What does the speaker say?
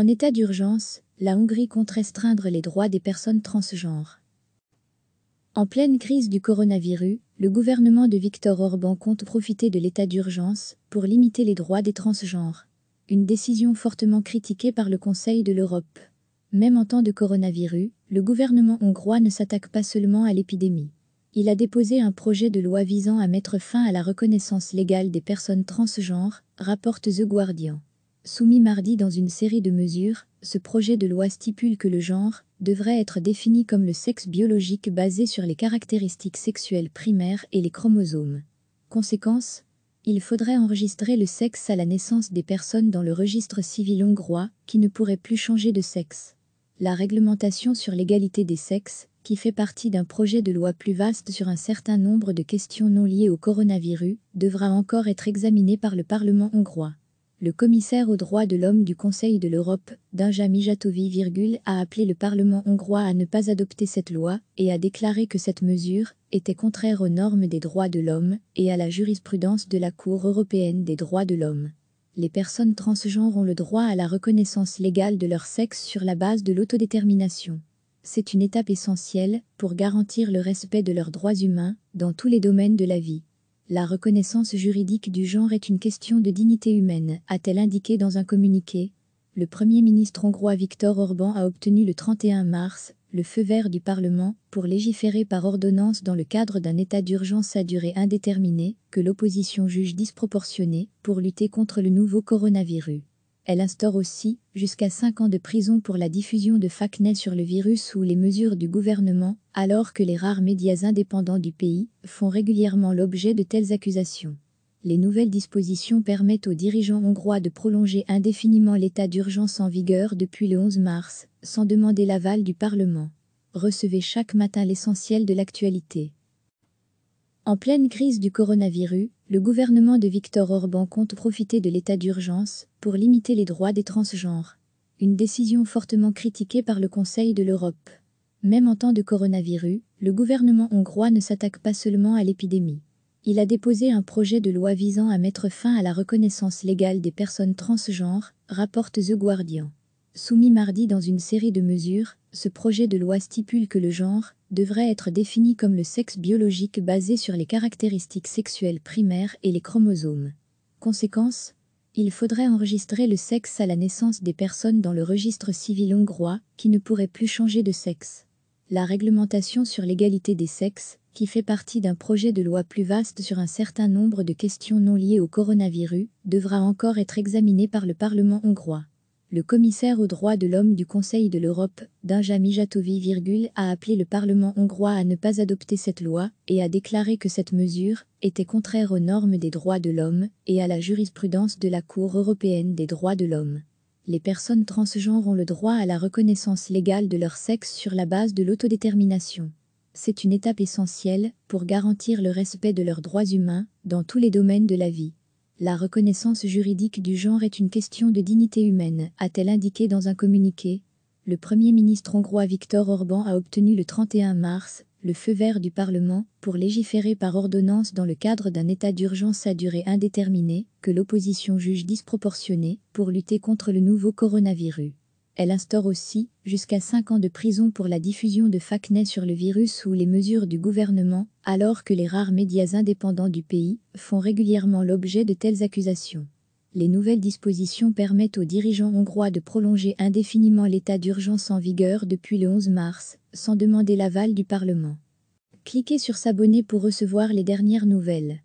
En état d'urgence, la Hongrie compte restreindre les droits des personnes transgenres. En pleine crise du coronavirus, le gouvernement de Viktor Orban compte profiter de l'état d'urgence pour limiter les droits des transgenres. Une décision fortement critiquée par le Conseil de l'Europe. Même en temps de coronavirus, le gouvernement hongrois ne s'attaque pas seulement à l'épidémie. Il a déposé un projet de loi visant à mettre fin à la reconnaissance légale des personnes transgenres, rapporte The Guardian. Soumis mardi dans une série de mesures, ce projet de loi stipule que le genre devrait être défini comme le sexe biologique basé sur les caractéristiques sexuelles primaires et les chromosomes. Conséquence Il faudrait enregistrer le sexe à la naissance des personnes dans le registre civil hongrois, qui ne pourraient plus changer de sexe. La réglementation sur l'égalité des sexes, qui fait partie d'un projet de loi plus vaste sur un certain nombre de questions non liées au coronavirus, devra encore être examinée par le Parlement hongrois. Le commissaire aux droits de l'homme du Conseil de l'Europe, Dinja virgule a appelé le Parlement hongrois à ne pas adopter cette loi et a déclaré que cette mesure était contraire aux normes des droits de l'homme et à la jurisprudence de la Cour européenne des droits de l'homme. Les personnes transgenres ont le droit à la reconnaissance légale de leur sexe sur la base de l'autodétermination. C'est une étape essentielle pour garantir le respect de leurs droits humains dans tous les domaines de la vie. La reconnaissance juridique du genre est une question de dignité humaine, a-t-elle indiqué dans un communiqué. Le Premier ministre hongrois Viktor Orban a obtenu le 31 mars le feu vert du Parlement pour légiférer par ordonnance dans le cadre d'un état d'urgence à durée indéterminée que l'opposition juge disproportionné pour lutter contre le nouveau coronavirus. Elle instaure aussi jusqu'à 5 ans de prison pour la diffusion de FACNEL sur le virus ou les mesures du gouvernement, alors que les rares médias indépendants du pays font régulièrement l'objet de telles accusations. Les nouvelles dispositions permettent aux dirigeants hongrois de prolonger indéfiniment l'état d'urgence en vigueur depuis le 11 mars, sans demander l'aval du Parlement. Recevez chaque matin l'essentiel de l'actualité. En pleine crise du coronavirus, le gouvernement de Viktor Orban compte profiter de l'état d'urgence pour limiter les droits des transgenres. Une décision fortement critiquée par le Conseil de l'Europe. Même en temps de coronavirus, le gouvernement hongrois ne s'attaque pas seulement à l'épidémie. Il a déposé un projet de loi visant à mettre fin à la reconnaissance légale des personnes transgenres, rapporte The Guardian. Soumis mardi dans une série de mesures, ce projet de loi stipule que le genre devrait être défini comme le sexe biologique basé sur les caractéristiques sexuelles primaires et les chromosomes. Conséquence il faudrait enregistrer le sexe à la naissance des personnes dans le registre civil hongrois, qui ne pourrait plus changer de sexe. La réglementation sur l'égalité des sexes, qui fait partie d'un projet de loi plus vaste sur un certain nombre de questions non liées au coronavirus, devra encore être examinée par le Parlement hongrois le commissaire aux droits de l'homme du Conseil de l'Europe, Benjamin virgule a appelé le Parlement hongrois à ne pas adopter cette loi et a déclaré que cette mesure était contraire aux normes des droits de l'homme et à la jurisprudence de la Cour européenne des droits de l'homme. Les personnes transgenres ont le droit à la reconnaissance légale de leur sexe sur la base de l'autodétermination. C'est une étape essentielle pour garantir le respect de leurs droits humains dans tous les domaines de la vie. La reconnaissance juridique du genre est une question de dignité humaine, a-t-elle indiqué dans un communiqué. Le Premier ministre hongrois Viktor Orban a obtenu le 31 mars le feu vert du Parlement pour légiférer par ordonnance dans le cadre d'un état d'urgence à durée indéterminée que l'opposition juge disproportionné pour lutter contre le nouveau coronavirus. Elle instaure aussi jusqu'à 5 ans de prison pour la diffusion de fakeness sur le virus ou les mesures du gouvernement, alors que les rares médias indépendants du pays font régulièrement l'objet de telles accusations. Les nouvelles dispositions permettent aux dirigeants hongrois de prolonger indéfiniment l'état d'urgence en vigueur depuis le 11 mars, sans demander l'aval du Parlement. Cliquez sur S'abonner pour recevoir les dernières nouvelles.